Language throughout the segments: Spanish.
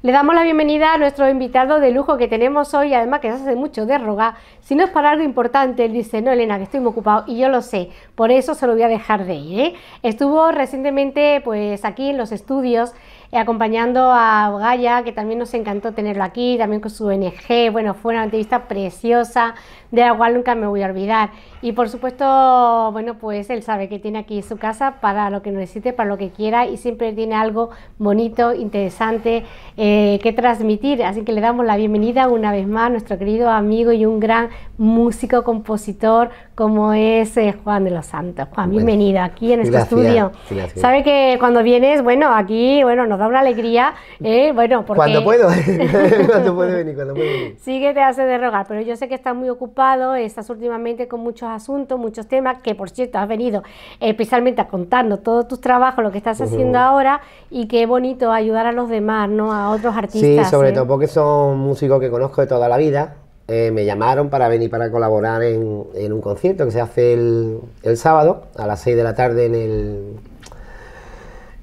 Le damos la bienvenida a nuestro invitado de lujo que tenemos hoy, además que se hace mucho de rogar. Si no es para algo importante, él dice, no, Elena, que estoy muy ocupado y yo lo sé, por eso se lo voy a dejar de ir. ¿eh?". Estuvo recientemente pues aquí en los estudios eh, acompañando a Gaia, que también nos encantó tenerlo aquí, también con su ONG. Bueno, fue una entrevista preciosa de la cual nunca me voy a olvidar. Y por supuesto, bueno, pues él sabe que tiene aquí su casa para lo que necesite, para lo que quiera y siempre tiene algo bonito, interesante eh, que transmitir. Así que le damos la bienvenida una vez más a nuestro querido amigo y un gran músico, compositor como es eh, Juan de los Santos. Juan, pues, bienvenido aquí en este estudio. Sabe que cuando vienes, bueno, aquí, bueno, nos da una alegría, eh, bueno, porque... Cuando puedo, cuando puedo venir, cuando Sí que te hace de rogar, pero yo sé que está muy ocupado estás últimamente con muchos asuntos, muchos temas, que por cierto has venido especialmente a contarnos todos tus trabajos, lo que estás haciendo ahora y qué bonito ayudar a los demás, ¿no? A otros artistas. Sí, sobre ¿eh? todo porque son músicos que conozco de toda la vida. Eh, me llamaron para venir para colaborar en, un concierto que se hace el, sábado a las 6 de la tarde en el...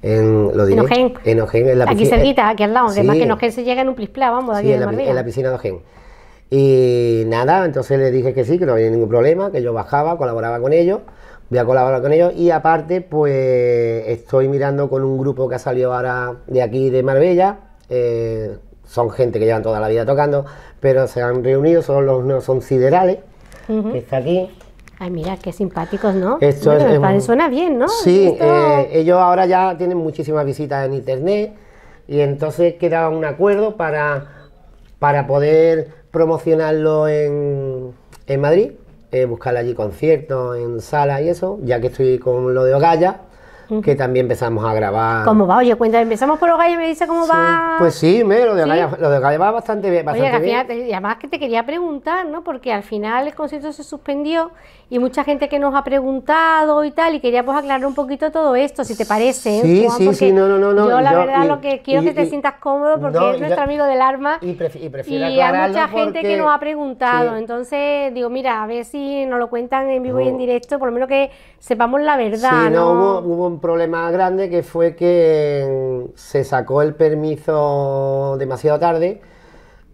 En, en Ojen. la Aquí cerquita, aquí al lado, sí. que en se llega en un plisplá, vamos, David en, la, piscina de Ogen. Y nada, entonces le dije que sí, que no había ningún problema, que yo bajaba, colaboraba con ellos, voy a colaborar con ellos. Y aparte, pues estoy mirando con un grupo que ha salido ahora de aquí, de Marbella. Eh, son gente que llevan toda la vida tocando, pero se han reunido, son los son siderales, que está aquí. Ay, mira, qué simpáticos, ¿no? Esto es, suena bien, ¿no? Sí, eh, ellos ahora ya tienen muchísimas visitas en internet y entonces queda un acuerdo para, para poder promocionarlo en, en Madrid, eh, buscar allí conciertos en salas y eso, ya que estoy con lo de Ogaya, que también empezamos a grabar. ¿Cómo va? Oye, cuéntame, empezamos por Ogaya y me dice cómo va. Pues sí, lo, de Ogaya, de va bastante bien. y además que te quería preguntar, ¿no? Porque al final el concierto se suspendió y mucha gente que nos ha preguntado y tal, y queríamos pues, aclarar un poquito todo esto, si te parece. ¿eh, sí, sí, sí, no, no, no. Yo la verdad lo que quiero que te sientas cómodo porque es nuestro amigo del arma y, hay mucha gente que nos ha preguntado. Entonces, digo, mira, a ver si nos lo cuentan en vivo y en directo, por lo menos que sepamos la verdad. Sí, no, hubo, hubo, un problema grande que fue que mm, se sacó el permiso demasiado tarde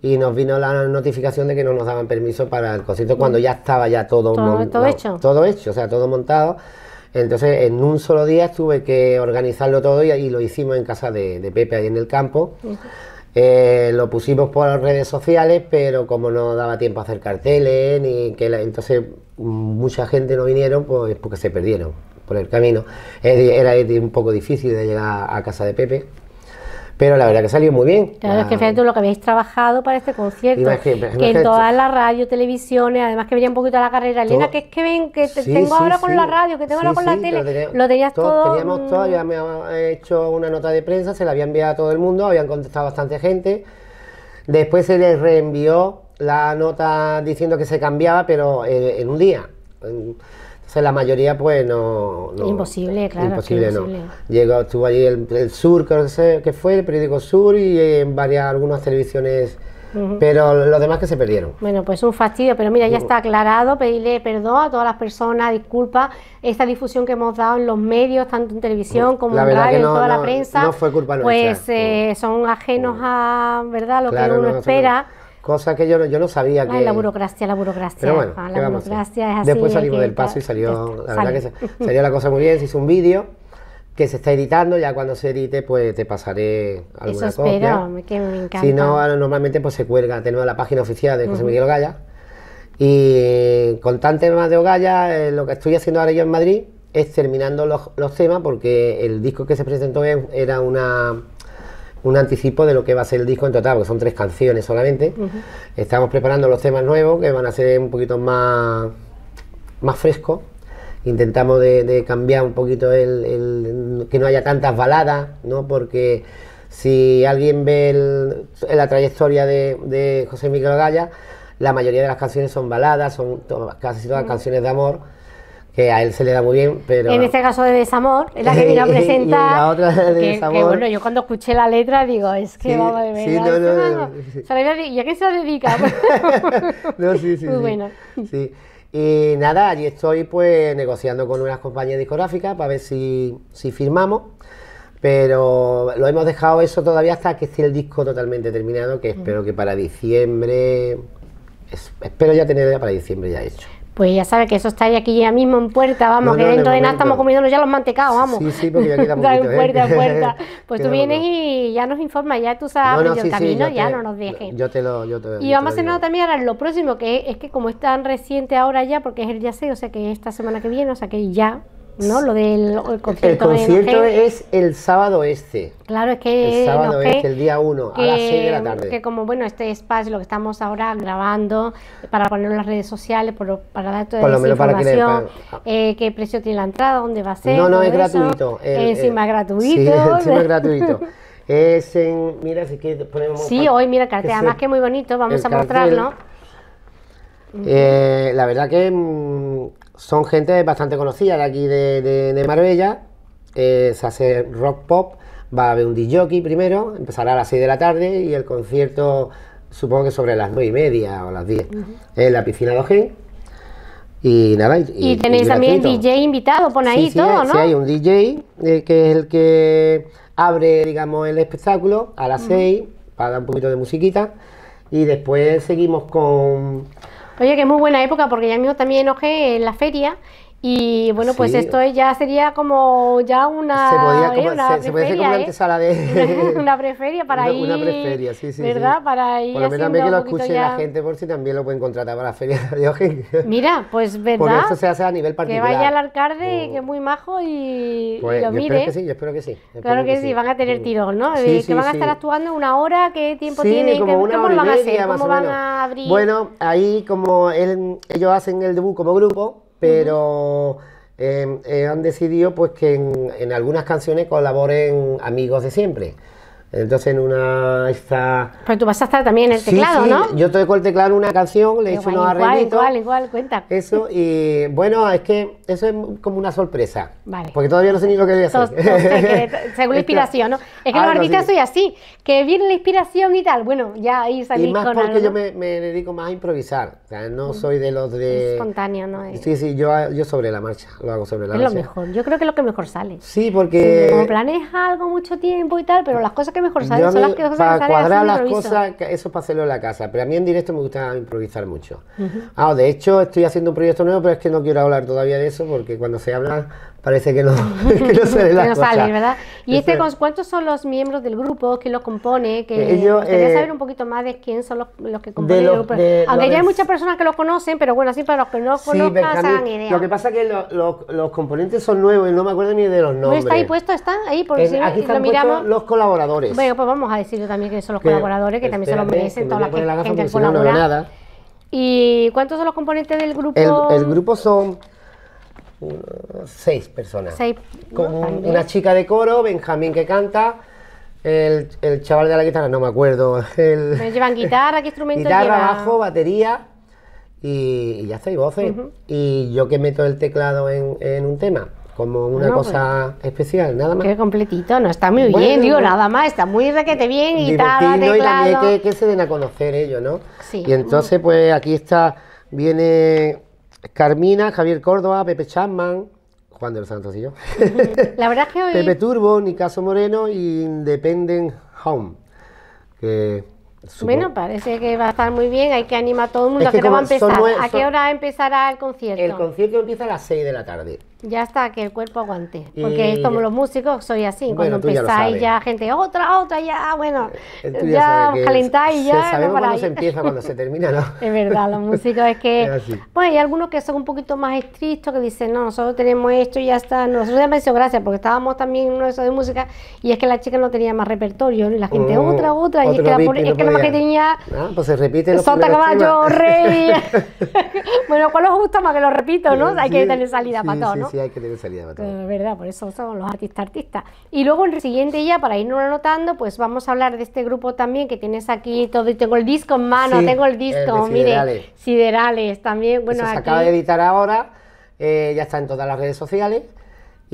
y nos vino la notificación de que no nos daban permiso para el concierto cuando ya estaba ya todo, todo, todo hecho. Todo hecho, o sea, todo montado. Entonces, en un solo día tuve que organizarlo todo y, lo hicimos en casa de, Pepe, ahí en el campo. Eh, lo pusimos por las redes sociales, pero como no daba tiempo a hacer carteles, ni que entonces mucha gente no vinieron, pues porque se perdieron por el camino. era un poco difícil de llegar a casa de Pepe pero la verdad que salió muy bien. Claro, es que fíjate lo que habéis trabajado para este concierto, que, en todas las radio televisiones, además que veía un poquito a la carrera, Elena, que es que ven, que tengo ahora con la radio, que tengo ahora con la tele, lo, tenías todo, Teníamos mm. todo, ya me eh, hecho una nota de prensa, se la había enviado a todo el mundo, habían contestado bastante gente, después se les reenvió la nota diciendo que se cambiaba, pero eh, en, un día la mayoría pues no... imposible, claro. Llegó, estuvo allí el, Sur, que sé fue, el periódico Sur y en varias, algunas televisiones... Pero los demás que se perdieron. Bueno, pues un fastidio, pero mira, ya está aclarado, pedirle perdón a todas las personas, disculpa esta difusión que hemos dado en los medios, tanto en televisión como en radio, en toda la prensa. No fue culpa nuestra. Pues eh, son ajenos a, ¿verdad?, lo que uno espera. Cosa que yo no, yo sabía que... la burocracia, la burocracia. bueno, la burocracia es así. Después salimos del paso y salió, la verdad que salió la cosa muy bien, se hizo un vídeo que se está editando, ya cuando se edite pues te pasaré alguna Eso espero, que me encanta. Si no, normalmente pues se cuelga, tenemos la página oficial de José Miguel Gaya. y con tan temas de Ogalla, eh, lo que estoy haciendo ahora yo en Madrid es terminando los, temas porque el disco que se presentó era una un anticipo de lo que va a ser el disco en total, porque son tres canciones solamente. Estamos preparando los temas nuevos que van a ser un poquito más, más frescos. Intentamos de, cambiar un poquito el, que no haya tantas baladas, ¿no? Porque si alguien ve la trayectoria de, José Miguel Gaya, la mayoría de las canciones son baladas, son casi todas canciones de amor que a él se le da muy bien, pero... En este caso de Desamor, es la que vino a presentar. la otra de Desamor. Que, bueno, yo cuando escuché la letra digo, es que vamos de sí, este no, no, ¿Y a qué se la dedica? no, sí, sí. Muy pues bueno. Sí. Y nada, allí estoy pues negociando con unas compañías discográficas para ver si, si firmamos. Pero lo hemos dejado eso todavía hasta que esté el disco totalmente terminado, que espero que para diciembre... Espero ya tenerlo ya para diciembre ya hecho. Pues ya sabes que eso está aquí ya mismo en puerta, vamos, que dentro de, nada estamos comiéndonos ya los mantecados, vamos. Sí, sí, porque ya queda poquito, en ¿eh? puerta, en puerta. Pues tú vienes y ya nos informas, ya tú sabes no, el camino, ya no nos dejes. Yo te lo, yo te, Y vamos a cenar también ahora lo próximo, que es, que como es tan reciente ahora ya, porque es el ya sé, o sea que esta semana que viene, o sea que ya ¿no? Lo del concierto. El concierto es el sábado este. Claro, es que. El sábado este, el día 1, a las 6 de la tarde. Que como, bueno, este espacio, lo que estamos ahora grabando, para ponerlo en las redes sociales, para dar toda la información, que ah. eh, qué precio tiene la entrada, dónde va a ser. No, no, es gratuito, es eh, gratuito. Sí, encima es gratuito. Es en. Mira, si quieres ponemos. Sí, hoy, mira, el Además, que es muy bonito. Vamos a mostrarlo. Eh, la verdad que mm, son gente bastante conocida de aquí de, Marbella. Eh, se hace rock pop, va a haber un DJ primero, empezará a las 6 de la tarde y el concierto supongo que sobre las 9 y media o las 10 en la piscina de Ojén. Y nada, y, tenéis también DJ invitado, pon ahí todo, ¿no? Sí, hay un DJ eh, que es el que abre, digamos, el espectáculo a las 6 para dar un poquito de musiquita y después seguimos con Oye, que es muy buena época porque ya mismo también enojé en la feria y bueno, pues esto ya sería como ya una. Se podía, se, se hacer como una ¿eh? antesala de. una preferia para una, ir. Una preferia, sí, sí. ¿Verdad? Para ir. Por lo menos también que lo escuche la gente, por si también lo pueden contratar para la feria de Diogen. Mira, pues verdad. Porque esto se hace a nivel particular. Que vaya al alcalde, oh. que es muy majo y, pues, y lo yo mire. Espero que sí, yo espero que sí. claro mm. eh, que, sí. van a tener tirón, ¿no? que van a estar actuando una hora, ¿qué tiempo tienen? Como ¿Cómo, van a hacer? ¿Cómo van a abrir? Bueno, ahí como ellos hacen el debut como grupo pero... Eh, eh, han decidido pues que en, algunas canciones colaboren amigos de siempre. Entonces en una esta... Pero pues tú vas a estar también en el teclado, sí. ¿no? Yo con el teclado en una canción, le hice unos arreglos Igual, igual, cuenta. Eso, y bueno, es que eso es como una sorpresa. Vale. Porque todavía no sé ni lo que voy a hacer. según la inspiración, ¿no? Es que los artistas soy así, que viene la inspiración y tal. Bueno, ya ahí salí Y más porque yo me, dedico más a improvisar. O sea, no mm. soy de los de... Espontáneo, ¿no? Sí, sí, yo, sobre la marcha, lo hago sobre la marcha. Es lo mejor, yo creo que es lo que mejor sale. Sí, porque... Como planeas algo mucho tiempo y tal, pero las cosas que mejor sabes, las cosas Para cuadrar las cosas, eso es para hacerlo en la casa. Pero a mí en directo me gusta improvisar mucho. Ah, de hecho, estoy haciendo un proyecto nuevo, pero es que no quiero hablar todavía de eso porque cuando se habla parece que no, sale ¿verdad? ¿Y este, cuántos son los miembros del grupo? que lo compone? Que eh, eh, saber un poquito más de quién son los, que componen Aunque ya hay muchas personas que lo conocen, pero bueno, así para los que no sí, conozcan, Lo que pasa es que los, componentes son nuevos y no me acuerdo ni de los nombres. ¿No está ahí puesto? ¿Está ahí? si aquí lo miramos. los colaboradores. Bueno, pues vamos a decirlo también que son los colaboradores, que también se los merecen, toda las la, que ¿Y cuántos son los componentes del grupo? El, grupo son seis personas. Seis, Con una chica de coro, Benjamín que canta, el, chaval de la guitarra, no me acuerdo. llevan guitarra? ¿Qué instrumento Guitarra, lleva? bajo, batería y, ya está, y voces. Y yo que meto el teclado en un tema como una cosa pues, especial, nada más. Qué completito, no está muy bien, digo, nada más, está muy requete bien, y Y también que, que, se den a conocer ellos, ¿no? Sí. Y entonces, pues aquí está, viene Carmina, Javier Córdoba, Pepe Chapman, Juan de los Santos y yo. La verdad que Pepe Turbo, Nicaso Moreno y Independent Home, que Bueno, parece que va a estar muy bien, hay que animar a todo el mundo a a empezar. ¿A qué hora empezará el concierto? El concierto empieza a las 6 de la tarde. Ya está, que el cuerpo aguante. Porque es eh, como los músicos soy así. cuando empezáis ya, gente, otra, otra, ya, ah, bueno, eh, eh, ya, ya calentáis ya. Sabemos no cuando se empieza, cuando se termina, ¿no? es verdad, los músicos es que. bueno, hay algunos que son un poquito más estrictos, que dicen, no, nosotros tenemos esto y ya está. Nosotros ya me hizo gracia, porque estábamos también en uno de esos de música y es que la chica no tenía más repertorio. Y la gente, oh, otra, otra. Y es que la, es que más que tenía. Ah, pues se repite Sota caballo, rey. bueno, ¿cuál os gusta más? Que lo repito, ¿no? hay que tener salida para todo, ¿no? hay que tener salida de verdad, por eso son los artistas artistas. Y luego el siguiente ya, para irnos anotando, pues vamos a hablar de este grupo también que tienes aquí todo. tengo el disco en mano, tengo el disco, Siderales. Siderales también. Bueno, se acaba de editar ahora, eh, ya está en todas las redes sociales.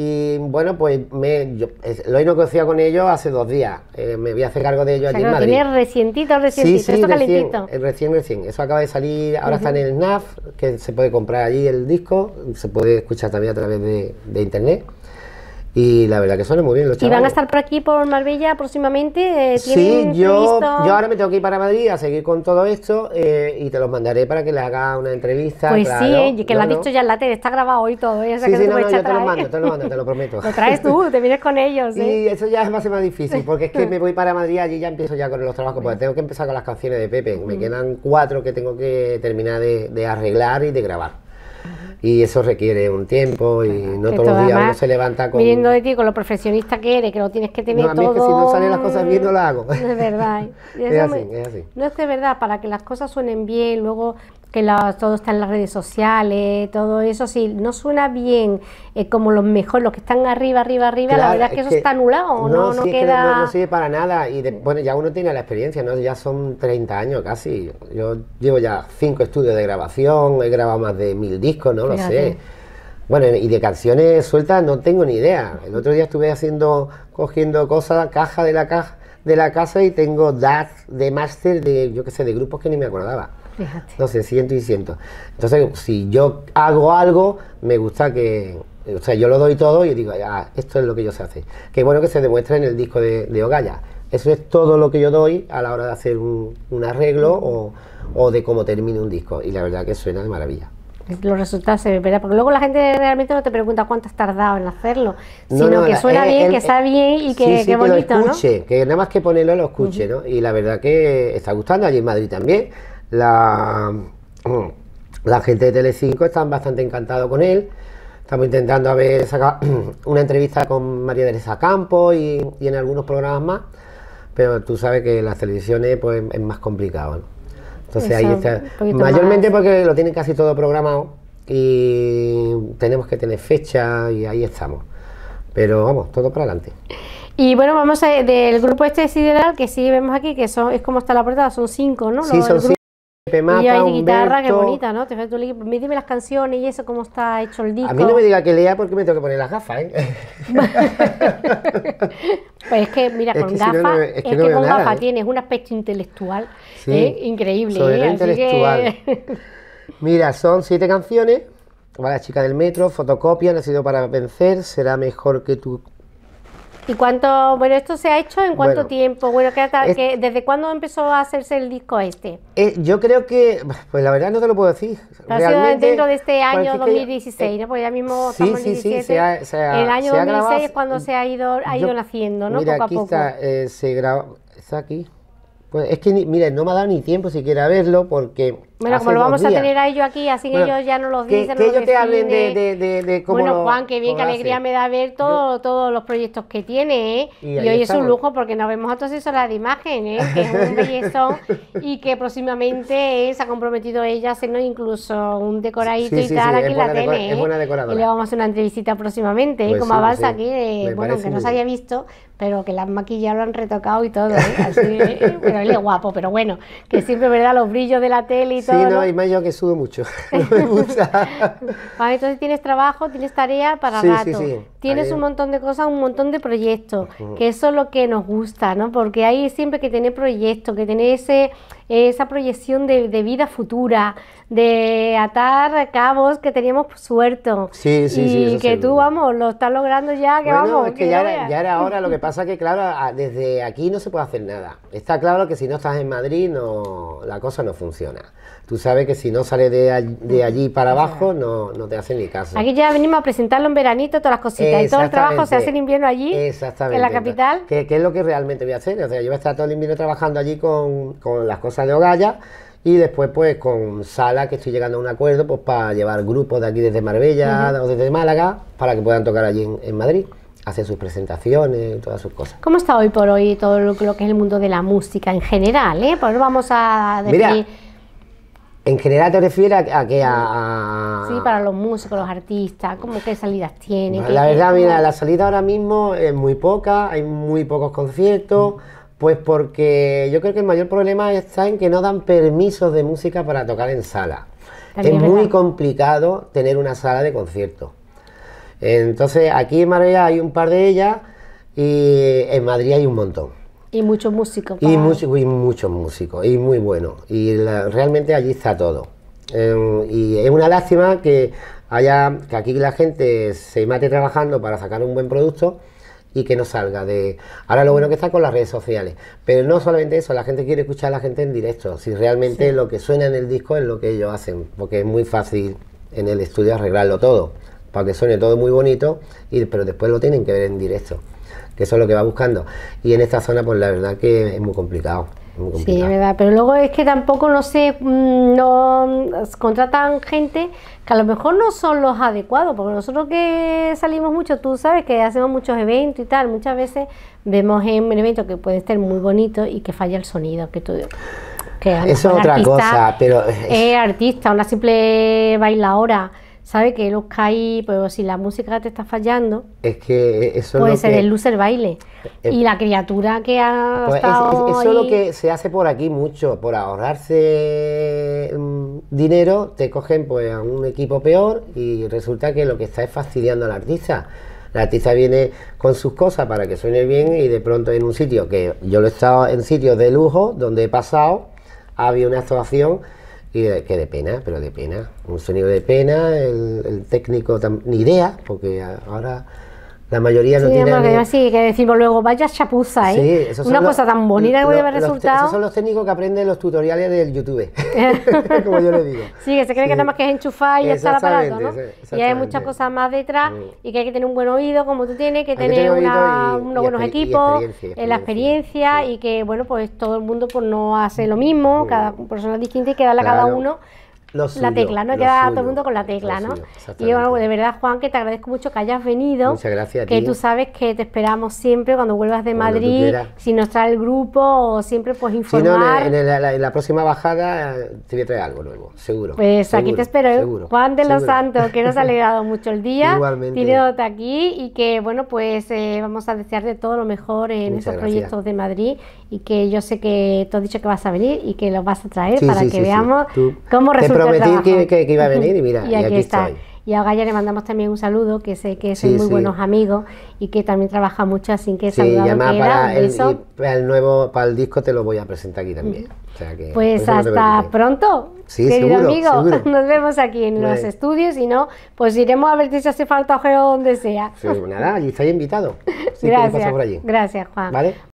Y bueno, pues me, yo, lo he conocido con ellos hace dos días. Eh, me voy a hacer cargo de ellos allí en recientito, recientito, recién, eh, Recién, recién. Eso acaba de salir, ahora está en el NAF, que se puede comprar allí el disco, se puede escuchar también a través de internet y la verdad que suena muy bien los chavales. ¿Y van a estar por aquí, por Marbella, próximamente? Eh, sí, yo, yo ahora me tengo que ir para Madrid a seguir con todo esto eh, y te los mandaré para que le haga una entrevista. Pues sí, eh, que lo has dicho ya en la tele, está grabado hoy todo. sí, sí, no, no, yo te lo mando, te lo mando, te lo prometo. lo traes tú, te vienes con ellos. ¿eh? Y eso ya es más difícil, porque es que me voy para Madrid allí ya empiezo ya con los trabajos, porque tengo que empezar con las canciones de Pepe. Me quedan cuatro que tengo que terminar de arreglar y de grabar y eso requiere un tiempo y no todos los días uno se levanta con... viendo de ti, con lo profesionista que eres, que lo tienes que tener no, a todo... Es que si no salen las cosas bien no las hago. Es verdad. es así, es así. No es de verdad, para que las cosas suenen bien, luego que todo está en las redes sociales, todo eso, si no suena bien eh, como los mejores, los que están arriba, arriba, arriba, la verdad es que eso está anulado, no, no, queda... no, sirve para nada y bueno, ya uno tiene la experiencia, ¿no? ya son 30 años casi, yo llevo ya cinco estudios de grabación, he grabado más de mil discos, no lo sé. Bueno, y de canciones sueltas no tengo ni idea. El otro día estuve haciendo, cogiendo cosas, caja de la caja de la casa y tengo DAT de máster de, yo qué sé, de grupos que ni me acordaba. No sé, siento y siento Entonces, si yo hago algo, me gusta que. O sea, yo lo doy todo y digo, ah, esto es lo que yo sé hacer. ...qué bueno que se demuestra en el disco de, de Ogaya. Eso es todo lo que yo doy a la hora de hacer un, arreglo o, de cómo termine un disco. Y la verdad que suena de maravilla los resultados se verán, porque luego la gente realmente no te pregunta cuánto has tardado en hacerlo, sino que suena eh, bien, que está bien y que, bonito, que nada más que ponerlo lo escuche, ¿no? Y la verdad que está gustando allí en Madrid también la, la gente de Telecinco están bastante encantados con él. Estamos intentando haber sacado una entrevista con María Teresa Campos y, y, en algunos programas más, pero tú sabes que las televisiones pues, es más complicado. Entonces ahí está. Mayormente porque lo tienen casi todo programado y tenemos que tener fecha y ahí estamos. Pero vamos, todo para adelante. Y bueno, vamos a, del grupo este sideral que sí vemos aquí, que son, es como está la portada, son cinco, ¿no? son y hay de guitarra, qué bonita, ¿no? Dime las canciones y eso, cómo está hecho el disco. A mí no me diga que lea porque me tengo que poner las gafas, ¿eh? pues es que, mira, con gafas, es que, con gafas ¿eh? tienes un aspecto intelectual ¿eh? increíble. Sobre ¿eh? intelectual. mira, son siete canciones. Va la chica del metro, fotocopia, nacido para vencer, será mejor que tú ¿Y cuánto, bueno, esto se ha hecho en cuánto tiempo? Bueno, que, ¿desde cuándo empezó a hacerse el disco este? Eh, yo creo que, pues la verdad no te lo puedo decir. Pero sido dentro de este año 2016, eh, ¿no? Porque ya mismo sí, estamos sí, sí, se El año 2016 es cuando se ha ido, ha ido naciendo, ¿no? poco a poco. Está, eh, se graba está aquí. Pues es que, mira, no me ha dado ni tiempo siquiera a verlo porque bueno, como lo vamos a tener a ellos aquí, así que ellos ya no los dicen. Que, ellos te hablen de, Bueno, Juan, qué bien, qué alegría me da ver todo, todos los proyectos que tiene, ¿eh? Y, hoy es un lujo porque nos vemos a todos las de imagen, ¿eh? Que es un y que próximamente ¿eh? se ha comprometido ella a hacernos incluso un decoradito y tal aquí la tele. buena Y le vamos a hacer una entrevista próximamente, ¿eh? Pues como avanza aquí, eh, bueno, que no se había visto, pero que las maquillas lo han retocado y todo, pero él es guapo, pero bueno, que siempre, ¿verdad? Los brillos de la tele y Sí, no, y más yo que sudo mucho. no me gusta. Ah, entonces tienes trabajo, tienes tarea para rato. Tienes un montón de cosas, un montón de proyectos, que eso es lo que nos gusta, ¿no? Porque hay siempre que tener proyectos, que tener ese, esa proyección de, vida futura, de atar cabos que teníamos pues, suerte. Sí, sí, sí. Y que tú, vamos, lo estás logrando ya, que bueno, Es que, ya, era, ya, ahora, lo que pasa que, claro, desde aquí no se puede hacer nada. Está claro que si no estás en Madrid, no, la cosa no funciona tú sabes que si no sales de, mm. allí, para abajo, no, te hacen ni caso. Aquí ya venimos a presentarlo en veranito, todas las cositas y todo el trabajo se hace en invierno allí, Exactamente. en la capital. ¿Qué, es lo que realmente voy a hacer? O sea, yo voy a estar todo el invierno trabajando allí con, las cosas de Ogalla y después pues con Sala, que estoy llegando a un acuerdo pues para llevar grupos de aquí desde Marbella o desde Málaga para que puedan tocar allí en, Madrid hacer sus presentaciones, todas sus cosas. ¿Cómo está hoy por hoy todo lo, que es el mundo de la música en general? Eh? Pues vamos a definir en general te refieres a, que a, Sí, para los músicos, los artistas, como qué salidas tienen. La, verdad, mira, la salida ahora mismo es muy poca, hay muy pocos conciertos, pues porque yo creo que el mayor problema está en que no dan permisos de música para tocar en sala. es muy complicado tener una sala de conciertos. Entonces, aquí en Marbella hay un par de ellas y en Madrid hay un montón. Y muchos músicos. Y, músico, y muchos músicos, y muy bueno. Y realmente allí está todo. Em, y es una lástima que haya que aquí la gente se mate trabajando para sacar un buen producto y que no salga de ahora lo bueno que está con las redes sociales pero no solamente eso la gente quiere escuchar a la gente en directo si realmente lo que suena en el disco es lo que ellos hacen porque es muy fácil en el estudio arreglarlo todo para que suene todo muy bonito y pero después lo tienen que ver en directo que eso es lo que va buscando. Y en esta zona, pues la verdad que es muy complicado. Sí, es verdad, pero luego es que tampoco no sé, mm, no mm, contratan gente que a lo mejor no son los adecuados, porque nosotros que salimos mucho, tú sabes que hacemos muchos eventos y tal, muchas veces vemos en un evento que puede estar muy bonito y que falla el sonido, que tú que Eso es otra cosa, pero... Es artista, una simple bailadora sabe que los caí, ...pues si la música te está fallando, es que eso es el se baile. Eh, y la criatura que ha pues, estado es, Eso es lo que se hace por aquí mucho, por ahorrarse mm, dinero, te cogen pues a un equipo peor y resulta que lo que está es fastidiando al artista. ...la artista viene con sus cosas para que suene bien y de pronto en un sitio que yo lo he estado en sitios de lujo donde he pasado, había una actuación que de pena, pero de pena. Un sonido de pena, el, el técnico ni idea, porque ahora la mayoría no sí, Que, sí, que decimos luego, vaya chapuza, ¿eh? Sí, Una cosa tan bonita que voy a ver resultado. Esos son los técnicos que aprenden los tutoriales del YouTube, como yo le digo. Sí, que se cree que nada que es enchufar y ya está el aparato, ¿no? Y hay muchas cosas más detrás y que hay que tener un buen oído, como tú tienes, que tener, unos buenos equipos, la experiencia y que, bueno, pues todo el mundo pues no hace lo mm, mismo, cada persona es distinta y que darle a cada uno la tecla, ¿no? Queda todo el mundo con la tecla, ¿no? y bueno, de verdad, Juan, que te agradezco mucho que hayas venido. Muchas gracias. A ti. Que tú sabes que te esperamos siempre cuando vuelvas de Madrid, si nos trae el grupo o siempre pues informar. en, la próxima bajada eh, te voy a traer algo nuevo, seguro. Pues aquí te espero, ¿eh? Juan de los Santos, que nos ha alegrado mucho el día. Igualmente. aquí y que, bueno, pues eh, vamos a desearte todo lo mejor en esos proyectos de Madrid y que yo sé que tú has dicho que vas a venir y que los vas a traer para que veamos cómo resulta prometí que, iba a venir y mira, y aquí, Estoy. Y a Gaya le mandamos también un saludo, que sé que son muy buenos amigos y que también trabaja mucho, así que se lo para el, nuevo, para el disco te lo voy a presentar aquí también. pues hasta pronto, querido amigo. Nos vemos aquí en los estudios y no, pues iremos a ver si hace falta ojeo donde sea. Pues nada, y estáis invitado. gracias, gracias Juan. ¿Vale?